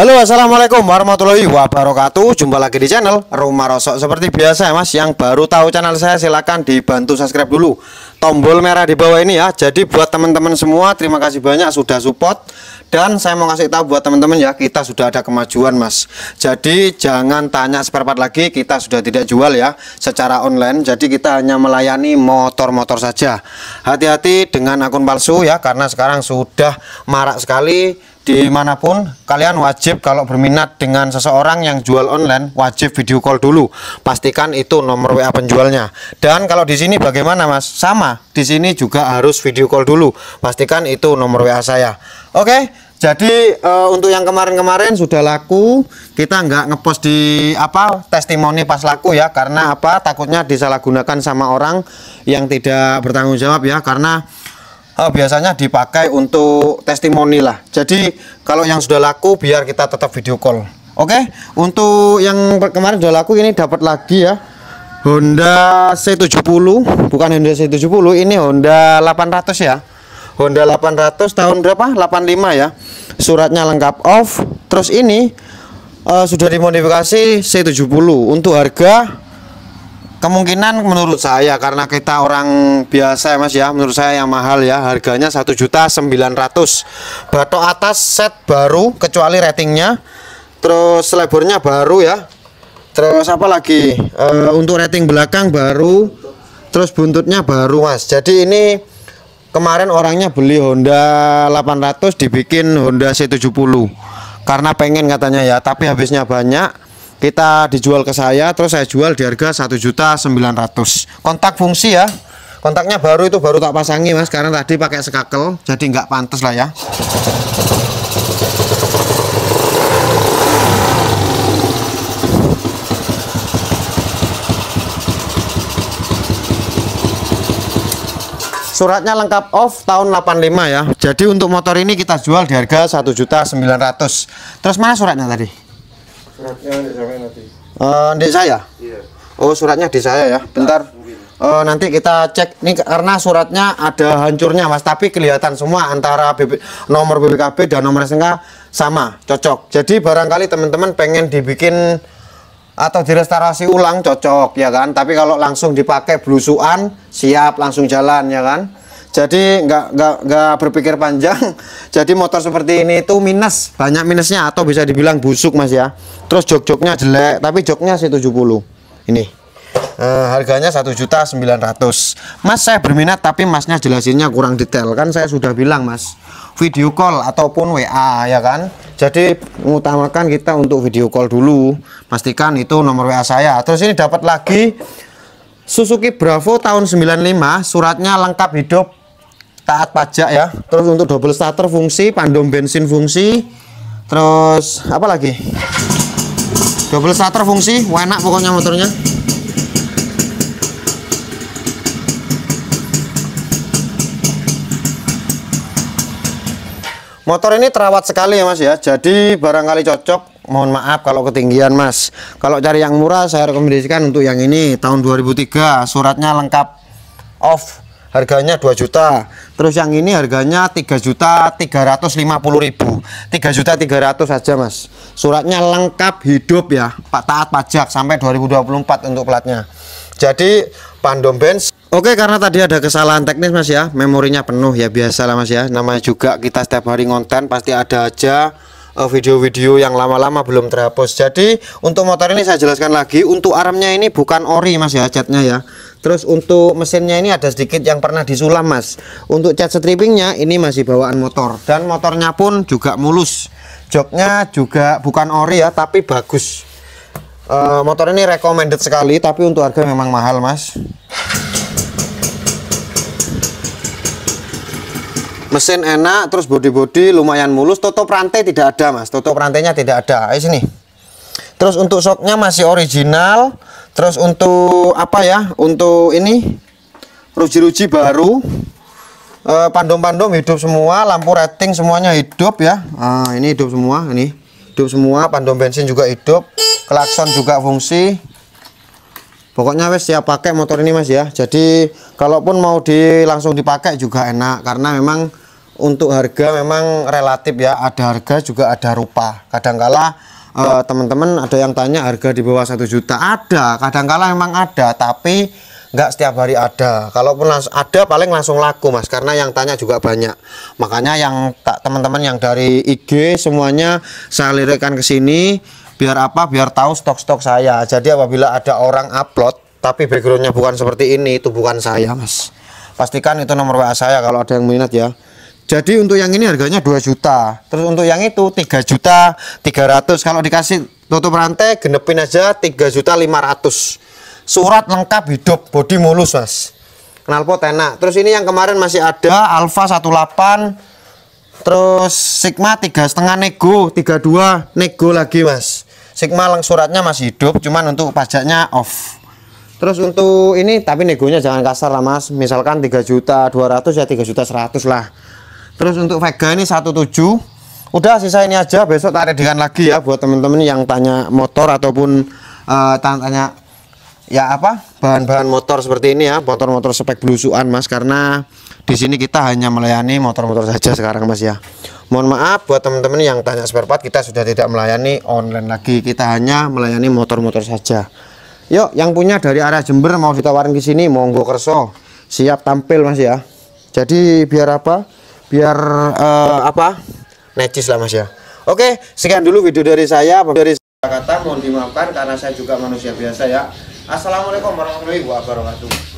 Halo assalamualaikum warahmatullahi wabarakatuh Jumpa lagi di channel Rumah Rosok Seperti biasa ya mas Yang baru tahu channel saya silahkan dibantu subscribe dulu Tombol merah di bawah ini ya Jadi buat teman-teman semua terima kasih banyak sudah support Dan saya mau kasih tahu buat teman-teman ya Kita sudah ada kemajuan mas Jadi jangan tanya spare lagi Kita sudah tidak jual ya Secara online Jadi kita hanya melayani motor-motor saja Hati-hati dengan akun palsu ya Karena sekarang sudah marak sekali dimanapun kalian wajib kalau berminat dengan seseorang yang jual online wajib video call dulu pastikan itu nomor WA penjualnya dan kalau di sini bagaimana mas sama di sini juga harus video call dulu pastikan itu nomor WA saya oke jadi e, untuk yang kemarin-kemarin sudah laku kita nggak ngepost di apa testimoni pas laku ya karena apa takutnya disalahgunakan sama orang yang tidak bertanggung jawab ya karena uh, biasanya dipakai untuk testimoni lah jadi kalau yang sudah laku biar kita tetap video call oke okay? untuk yang kemarin sudah laku ini dapat lagi ya Honda C70 bukan Honda C70 ini Honda 800 ya Honda 800 tahun berapa 85 ya suratnya lengkap off terus ini uh, sudah dimodifikasi C70 untuk harga kemungkinan menurut saya karena kita orang biasa ya mas ya menurut saya yang mahal ya harganya 1 juta 900 batok atas set baru kecuali ratingnya terus lebarnya baru ya terus apa lagi e, untuk rating belakang baru terus buntutnya baru mas jadi ini kemarin orangnya beli Honda 800 dibikin Honda C70 karena pengen katanya ya tapi habisnya banyak kita dijual ke saya terus saya jual di harga 1.900. kontak fungsi ya kontaknya baru itu baru tak pasangi mas karena tadi pakai sekakel jadi nggak pantas lah ya Suratnya lengkap off tahun 85 ya. Jadi untuk motor ini kita jual di harga 1.900. Terus mana suratnya tadi? Suratnya di saya Uh, saya? Iya. Oh, suratnya di saya ya. Bentar. Uh, nanti kita cek nih karena suratnya ada hancurnya Mas, tapi kelihatan semua antara BB, nomor BPKB dan nomor SNK sama, cocok. Jadi barangkali teman-teman pengen dibikin atau direstorasi ulang cocok ya kan. Tapi kalau langsung dipakai blusukan, siap langsung jalan ya kan jadi nggak nggak nggak berpikir panjang jadi motor seperti ini itu minus banyak minusnya atau bisa dibilang busuk mas ya terus jok-joknya jelek tapi joknya puluh ini eh, harganya satu juta sembilan ratus Mas saya berminat tapi masnya jelasinnya kurang detail kan saya sudah bilang mas video call ataupun WA ya kan jadi mengutamakan kita untuk video call dulu pastikan itu nomor WA saya terus ini dapat lagi Suzuki Bravo tahun 95 suratnya lengkap hidup taat pajak ya terus untuk double starter fungsi pandom bensin fungsi terus apa lagi double starter fungsi enak pokoknya motornya motor ini terawat sekali ya mas ya jadi barangkali cocok mohon maaf kalau ketinggian mas kalau cari yang murah saya rekomendasikan untuk yang ini tahun 2003 suratnya lengkap off harganya 2 juta nah, terus yang ini harganya 3 juta 350 ribu 3 juta 300 aja mas suratnya lengkap hidup ya Pak taat pajak sampai 2024 untuk platnya jadi Pandom Benz Oke karena tadi ada kesalahan teknis mas ya memorinya penuh ya biasa lah mas ya namanya juga kita setiap hari ngonten pasti ada aja Eh, video-video yang lama-lama belum terhapus jadi untuk motor ini saya jelaskan lagi untuk armnya ini bukan ori mas ya catnya ya terus untuk mesinnya ini ada sedikit yang pernah disulam mas untuk cat strippingnya ini masih bawaan motor dan motornya pun juga mulus joknya juga bukan ori ya tapi bagus e, motor ini recommended sekali tapi untuk harga memang mahal mas mesin enak terus bodi-bodi lumayan mulus tutup rantai tidak ada mas tutup rantainya tidak ada ayo sini terus untuk soknya masih original terus untuk apa ya untuk ini ruji-ruji baru eh, pandom-pandom e, hidup semua lampu rating semuanya hidup ya nah, ini hidup semua ini hidup semua pandom bensin juga hidup klakson juga fungsi pokoknya wes siap pakai motor ini mas ya jadi kalaupun mau di langsung dipakai juga enak karena memang untuk harga memang relatif ya ada harga juga ada rupa kadangkala teman eh, teman-teman ada yang tanya harga di bawah satu juta ada kadangkala memang ada tapi nggak setiap hari ada kalaupun ada paling langsung laku mas karena yang tanya juga banyak makanya yang tak teman-teman yang dari IG semuanya saya lirikan ke sini biar apa biar tahu stok-stok saya jadi apabila ada orang upload tapi backgroundnya bukan seperti ini itu bukan saya mas pastikan itu nomor WA saya kalau ada yang minat ya jadi untuk yang ini harganya 2 juta terus untuk yang itu 3 juta 300 kalau dikasih tutup rantai genepin aja 3 juta 500 surat lengkap hidup bodi mulus mas knalpot enak terus ini yang kemarin masih ada ya, Alfa 18 terus Sigma tiga setengah nego 32 nego lagi mas Sigma lang suratnya masih hidup cuman untuk pajaknya off Terus untuk ini tapi negonya jangan kasar lah mas. Misalkan 3 juta 200 ya 3 juta 100 lah terus untuk Vega ini 17 udah sisa ini aja besok tak redikan lagi ya buat temen-temen yang tanya motor ataupun uh, tanya ya apa bahan-bahan motor seperti ini ya motor-motor spek blusuan mas karena di sini kita hanya melayani motor-motor saja sekarang mas ya mohon maaf buat temen-temen yang tanya spare part kita sudah tidak melayani online lagi kita hanya melayani motor-motor saja yuk yang punya dari arah Jember mau ditawarin ke sini monggo kerso siap tampil mas ya jadi biar apa biar uh, apa necis lah mas ya oke sekian dulu video dari saya dari kata mohon dimaafkan karena saya juga manusia biasa ya assalamualaikum warahmatullahi wabarakatuh